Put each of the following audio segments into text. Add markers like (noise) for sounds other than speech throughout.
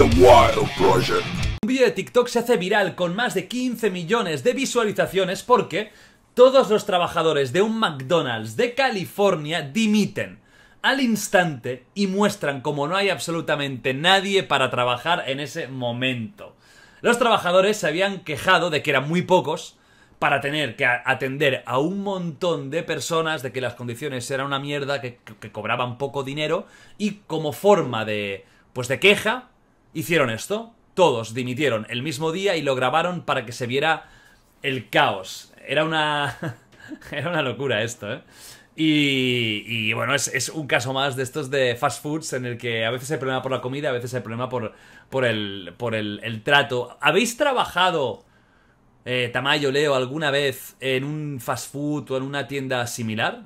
Un video de TikTok se hace viral con más de 15 millones de visualizaciones porque todos los trabajadores de un McDonald's de California dimiten al instante y muestran como no hay absolutamente nadie para trabajar en ese momento. Los trabajadores se habían quejado de que eran muy pocos para tener que atender a un montón de personas, de que las condiciones eran una mierda, que, que cobraban poco dinero y como forma de pues de queja hicieron esto. Todos dimitieron el mismo día y lo grabaron para que se viera el caos. Era una... (laughs) era una locura esto, ¿eh? Y, y, bueno, es, un caso más de estos de fast foods en el que a veces hay problema por la comida, a veces hay problema por, por, el, por el, el trato. ¿Habéis trabajado, eh, Tamayo, Leo, alguna vez en un fast food o en una tienda similar?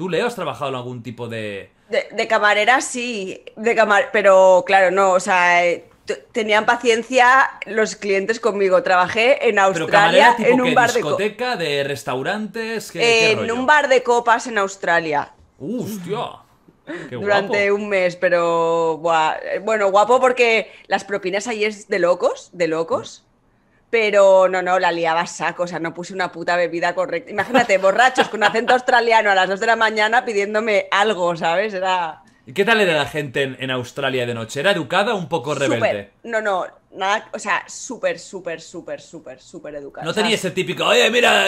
¿Tú, Leo, has trabajado en algún tipo de...? De, camarera sí, de pero claro, no, o sea, eh, tenían paciencia los clientes conmigo. Trabajé en Australia en un bar discoteca, de... restaurantes? En un bar de copas en Australia. ¡Uh, durante un mes, pero eh, bueno, guapo porque las propinas ahí es de locos, de locos. Pero no, no, la liaba saco, o sea, no puse una puta bebida correcta. Imagínate, borrachos con acento australiano a las 2 de la mañana pidiéndome algo, ¿sabes? Era... ¿Y qué tal era la gente en, Australia de noche? ¿Era educada o un poco rebelde? no, no, nada, o sea, súper, súper, súper, súper, súper educada. No tenía ese típico, oye, mira,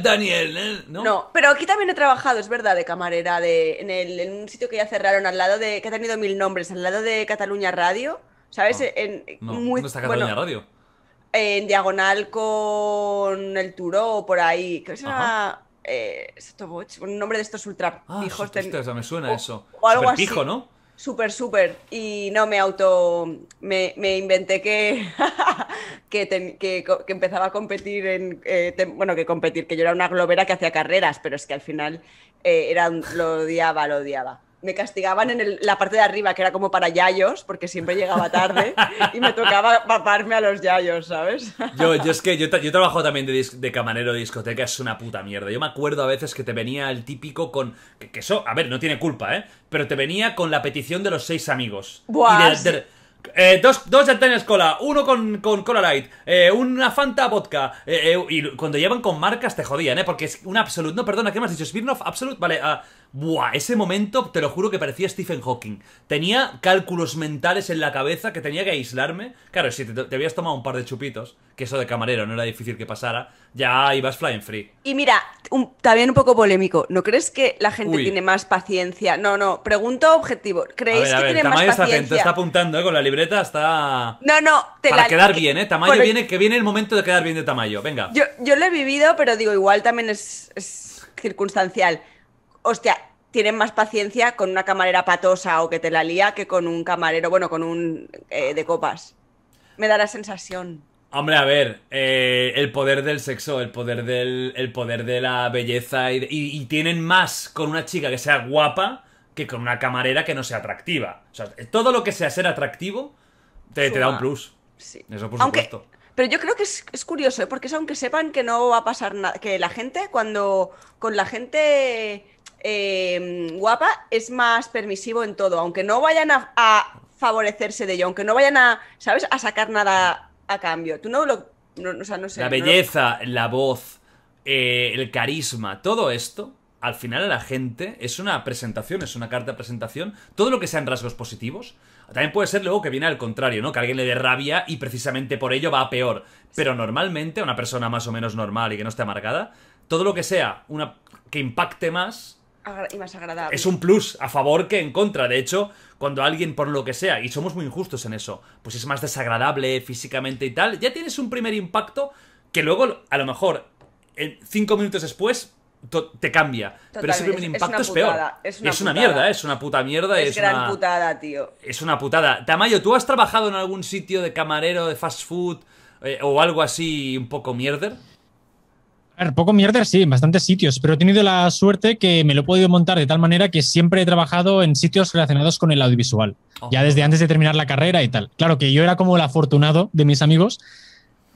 Daniel, ¿eh? ¿No? ¿no? pero aquí también he trabajado, es verdad, de camarera, de, en, el, en, un sitio que ya cerraron, al lado de, que ha tenido mil nombres, al lado de Cataluña Radio, ¿sabes? No, ah, en, no, está Cataluña Radio? en diagonal con el Turo o por ahí. Creo que se llama eh, un nombre de estos ultra hijos ah, o, eso. algo así. super ¿no? Súper, Y no, me auto. Me, me inventé que. (laughs) que, empezaba a competir en. Eh, bueno, que competir, que yo era una globera que hacía carreras, pero es que al final eh, era, lo odiaba, lo odiaba me castigaban en la parte de arriba, que era como para yayos, porque siempre llegaba tarde y me tocaba paparme a los yayos, ¿sabes? Yo, yo es que yo, yo trabajo también de, camarero de discoteca, es una puta mierda. Yo me acuerdo a veces que te venía el típico con. Que, eso, a ver, no tiene culpa, ¿eh? Pero te venía con la petición de los seis amigos. Buah, y de, eh, dos, ya tenés cola, uno con, con cola light, eh, una Fanta vodka. Eh, y cuando llevan con marcas te jodían, ¿eh? Porque es un absoluto No, perdona, ¿qué me has dicho? Smirnoff absoluto Vale, a... Ah, Buah, ese momento, te lo juro que parecía Stephen Hawking. Tenía cálculos mentales en la cabeza que tenía que aislarme. Claro, si te, habías tomado un par de chupitos, que eso de camarero no era difícil que pasara, ya ibas flying free. Y mira, también un poco polémico, ¿no crees que la gente tiene más paciencia? No, no, pregunto objetivo. Crees que tiene más paciencia? Está, está apuntando ¿eh? con la libreta, está... No, no, te Para quedar bien, ¿eh? Tamayo viene, que viene el momento de quedar bien de Tamayo, venga. Yo, yo lo he vivido, pero digo, igual también es circunstancial hostia, tienen más paciencia con una camarera patosa o que te la lía que con un camarero, bueno, con un eh, de copas. Me da la sensación. Hombre, a ver, eh, el poder del sexo, el poder del, el poder de la belleza y, tienen más con una chica que sea guapa que con una camarera que no sea atractiva. O sea, todo lo que sea ser atractivo te, da un plus. Sí. Eso por supuesto. Pero yo creo que es, curioso, ¿eh? porque es aunque sepan que no va a pasar nada, que la gente cuando con la gente eh, guapa es más permisivo en todo, aunque no vayan a, favorecerse de ello, aunque no vayan a, ¿sabes?, a sacar nada a cambio. Tú no lo... o sea, no sé, la belleza, la voz, eh, el carisma, todo esto, al final a la gente es una presentación, es una carta de presentación, todo lo que sean rasgos positivos. También puede ser luego que viene al contrario, ¿no? Que alguien le dé rabia y precisamente por ello va peor. Pero normalmente, una persona más o menos normal y que no esté amargada, todo lo que sea una que impacte más es un plus, a favor que en contra. De hecho, cuando alguien, por lo que sea, y somos muy injustos en eso, pues es más desagradable físicamente y tal, ya tienes un primer impacto que luego, a lo mejor, en cinco minutos después, te cambia. Pero ese primer impacto es, peor. Es una, mierda, es una puta mierda. Es, una... putada, tío. Es una putada. Tamayo, ¿tú has trabajado en algún sitio de camarero, de fast food eh, o algo así un poco mierder? poco mierder, sí, en bastantes sitios, pero he tenido la suerte que me lo he podido montar de tal manera que siempre he trabajado en sitios relacionados con el audiovisual, ya desde antes de terminar la carrera y tal. Claro que yo era como el afortunado de mis amigos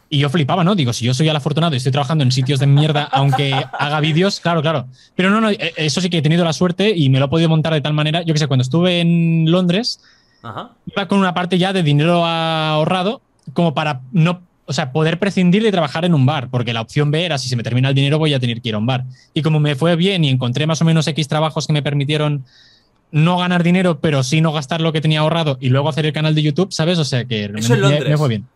y yo flipaba, ¿no? Digo, si yo soy el afortunado y estoy trabajando en sitios de mierda, (laughs) aunque haga vídeos, claro, claro. Pero no, no, e, eso sí que he tenido la suerte y me lo he podido montar de tal manera, yo que sé, cuando estuve en Londres, iba con una parte ya de dinero ahorrado como para no o sea, poder prescindir de trabajar en un bar, porque la opción B era si se me termina el dinero voy a tener que ir a un bar. Y como me fue bien y encontré más o menos X trabajos que me permitieron no ganar dinero, pero sí no gastar lo que tenía ahorrado y luego hacer el canal de YouTube, ¿sabes? O sea que me, fue bien.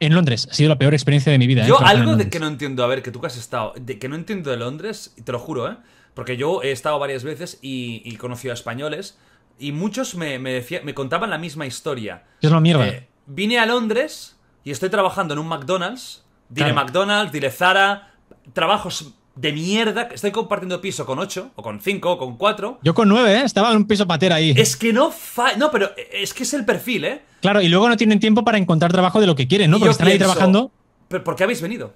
En Londres, ha sido la peor experiencia de mi vida. ¿eh? Yo algo de que no entiendo, a ver, que tú que has estado, de que no entiendo de Londres, te lo juro, ¿eh? Porque yo he estado varias veces y, y conocido a españoles y muchos me, me, me contaban la misma historia. Es una mierda. Eh, vine a Londres y estoy trabajando en un McDonald's, Dile McDonald's, dile Zara, trabajos de mierda, estoy compartiendo piso con 8, o con 5, o con 4. Yo con 9, ¿eh? estaba en un piso patera ahí. Es que no No, pero es que es el perfil, ¿eh? Claro, y luego no tienen tiempo para encontrar trabajo de lo que quieren, ¿no? Porque están ahí trabajando. ¿Pero por qué habéis venido?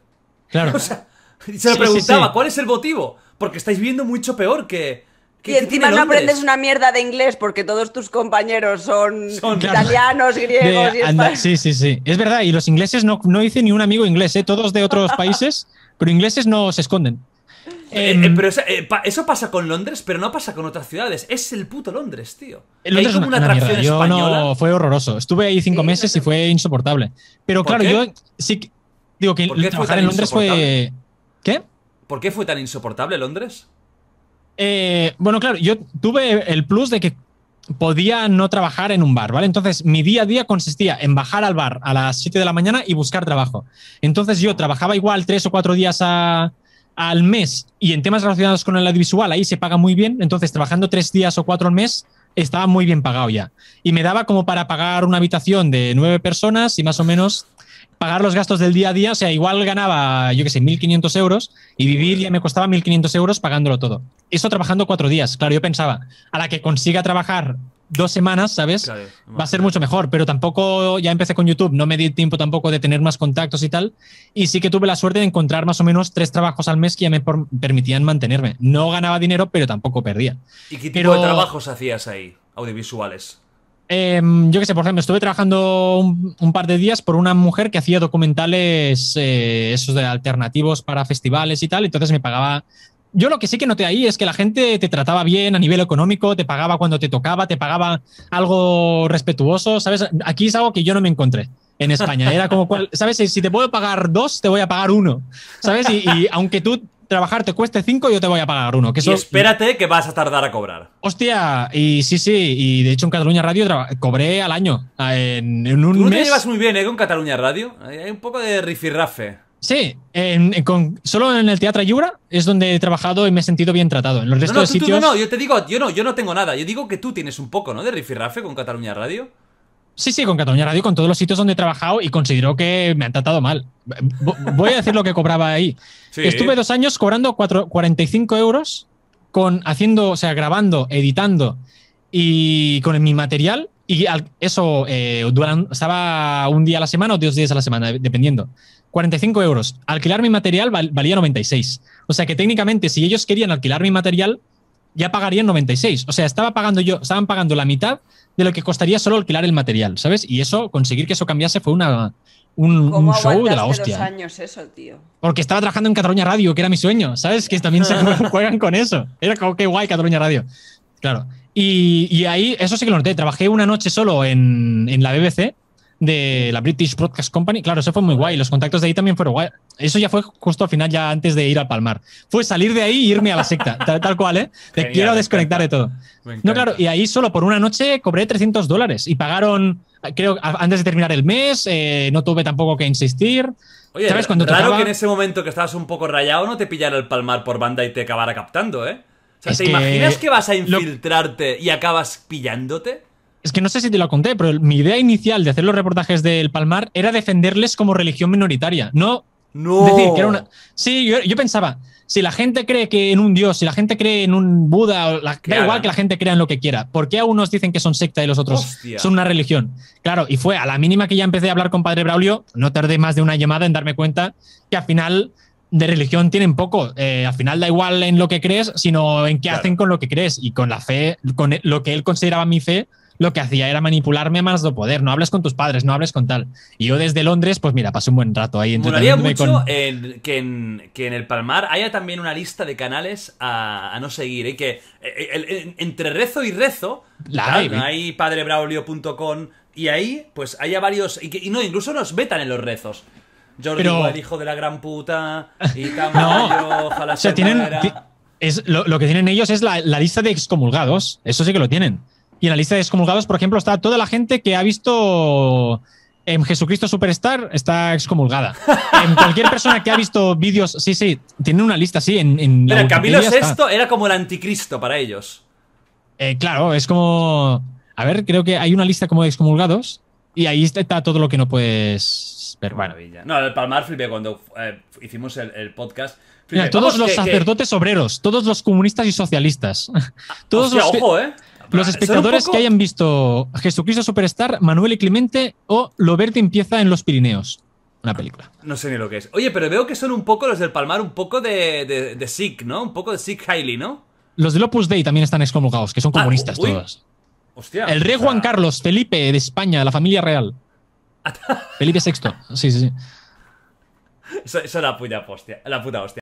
Claro. (laughs) se lo preguntaba, ¿cuál es el motivo? Porque estáis viendo mucho peor que y encima no aprendes una mierda de inglés porque todos tus compañeros son, italianos, griegos y Sí, sí, sí. Es verdad, y los ingleses no, no hice ni un amigo inglés, ¿eh? todos de otros (laughs) países, pero ingleses no se esconden. Eh, eh, em, pero eso, pasa con Londres, pero no pasa con otras ciudades. Es el puto Londres, tío. es una, atracción yo No, fue horroroso. Estuve ahí cinco meses y fue insoportable. Pero claro, yo sí digo que trabajar en Londres fue. ¿Qué? ¿Por qué fue tan insoportable Londres? Eh, bueno, claro, yo tuve el plus de que podía no trabajar en un bar, ¿vale? Entonces mi día a día consistía en bajar al bar a las 7 de la mañana y buscar trabajo. Entonces yo trabajaba igual tres o cuatro días al mes y en temas relacionados con el audiovisual ahí se paga muy bien, entonces trabajando tres días o cuatro al mes estaba muy bien pagado ya. Y me daba como para pagar una habitación de nueve personas y más o menos pagar los gastos del día a día. O sea, igual ganaba, yo qué sé, 1.500 euros y vivir ya me costaba 1.500 euros pagándolo todo. Eso trabajando cuatro días. Claro, yo pensaba, a la que consiga trabajar dos semanas, ¿sabes? va a ser mucho mejor, pero tampoco, ya empecé con YouTube, no me di tiempo tampoco de tener más contactos y tal. Y sí que tuve la suerte de encontrar más o menos tres trabajos al mes que ya me permitían mantenerme. No ganaba dinero, pero tampoco perdía. ¿Y qué tipo de trabajos hacías ahí? Audiovisuales. Em, yo qué sé, por ejemplo, estuve trabajando un, par de días por una mujer que hacía documentales eh, esos de alternativos para festivales y tal, entonces me pagaba. Yo lo que sí que noté ahí es que la gente te trataba bien a nivel económico, te pagaba cuando te tocaba, te pagaba algo respetuoso, ¿sabes? Aquí es algo que yo no me encontré en España. Era como, ¿sabes? Si te puedo pagar dos, te voy a pagar uno, ¿sabes? Y, y aunque tú trabajar te cueste 5, yo te voy a pagar uno. espérate que vas a tardar a cobrar. Hostia, y sí, sí, y de hecho en Cataluña Radio cobré al año. En, un Tú no te llevas muy bien, ¿eh? Con Cataluña Radio. Hay un poco de rifirrafe. Sí, solo en el Teatro Yura es donde he trabajado y me he sentido bien tratado. En los restos sitios. no, yo te digo, yo no, yo no tengo nada. Yo digo que tú tienes un poco, ¿no? De rifirrafe con Cataluña Radio. Sí, sí, con Cataluña Radio, con todos los sitios donde he trabajado y considero que me han tratado mal. Voy a decir lo que cobraba ahí. Estuve dos años cobrando 45 euros con haciendo, o sea, grabando, editando y con mi material. Y eso eh, estaba un día a la semana o dos días a la semana, dependiendo. 45 euros. Alquilar mi material valía 96. O sea que técnicamente, si ellos querían alquilar mi material, ya pagarían 96. O sea, estaba pagando yo, estaban pagando la mitad de lo que costaría solo alquilar el material, ¿sabes? Y eso, conseguir que eso cambiase fue una, un, show de la hostia. ¿eh? años eso, tío? Porque estaba trabajando en Cataluña Radio, que era mi sueño, ¿sabes? Que también se (laughs) juegan con eso. Era como qué guay Cataluña Radio. Claro. Y, ahí, eso sí que lo noté. Trabajé una noche solo en, en la BBC de la British Broadcast Company. Claro, eso fue muy guay. Los contactos de ahí también fueron guay. Eso ya fue justo al final, ya antes de ir al Palmar. Fue salir de ahí e irme a la secta, (laughs) tal, cual, ¿eh? Te quiero desconectar de todo. No, claro, y ahí solo por una noche cobré 300 dólares y pagaron, creo, antes de terminar el mes, eh, no tuve tampoco que insistir. Oye, ¿sabes? Cuando claro que en ese momento que estabas un poco rayado no te pillara el Palmar por banda y te acabara captando, ¿eh? O sea, ¿te imaginas que vas a infiltrarte y acabas pillándote? es que no sé si te lo conté, pero mi idea inicial de hacer los reportajes del Palmar era defenderles como religión minoritaria. No. No. Decir, que era una... Sí, yo, pensaba, si la gente cree que en un dios, si la gente cree en un Buda, la... da igual que la gente crea en lo que quiera. ¿Por qué a unos dicen que son secta y los otros son una religión? Claro, y fue a la mínima que ya empecé a hablar con Padre Braulio, no tardé más de una llamada en darme cuenta que al final de religión tienen poco. Eh, al final da igual en lo que crees, sino en qué hacen con lo que crees. Y con la fe, con e- lo que él consideraba mi fe, lo que hacía era manipularme más de poder. No hables con tus padres, no hables con tal. Y yo desde Londres, pues mira, pasé un buen rato ahí. mucho que, en, que, en, el Palmar haya también una lista de canales a, no seguir. ¿eh? Que eh, eh, entre rezo y rezo, hay, padrebraulio.com y ahí, pues haya varios. Y, no, incluso nos vetan en los rezos. Jordi el hijo de la gran puta, y (laughs) no. ojalá sea, tienen, es, lo, que tienen ellos es la lista de excomulgados. Eso sí que lo tienen. Y en la lista de excomulgados, por ejemplo, está toda la gente que ha visto en em, Jesucristo Superstar está excomulgada. (laughs) Em, cualquier persona que ha visto vídeos, sí, sí, tiene una lista así. En, en Pero Camilo VI era como el anticristo para ellos. Eh, claro, es como. A ver, creo que hay una lista como de excomulgados y ahí está todo lo que no puedes ver. Maravilla. No, el Palmar cuando eh, hicimos el, podcast. todos los sacerdotes obreros, todos los comunistas y socialistas. Ah, todos los. Los espectadores que hayan visto Jesucristo Superstar, Manuel y Clemente o Lo Verde empieza en los Pirineos. Una película. Ah, no sé ni lo que es. Oye, pero veo que son un poco los del Palmar, un poco de, de, Sikh, ¿no? Un poco de Sikh Hailey, ¿no? Los del Opus Dei también están excomulgados, que son ah, comunistas todos. Hostia. El rey Juan Carlos, Felipe de España, la familia real. (laughs) Felipe VI. Sí, sí, sí. Eso, es la puta hostia. La puta hostia.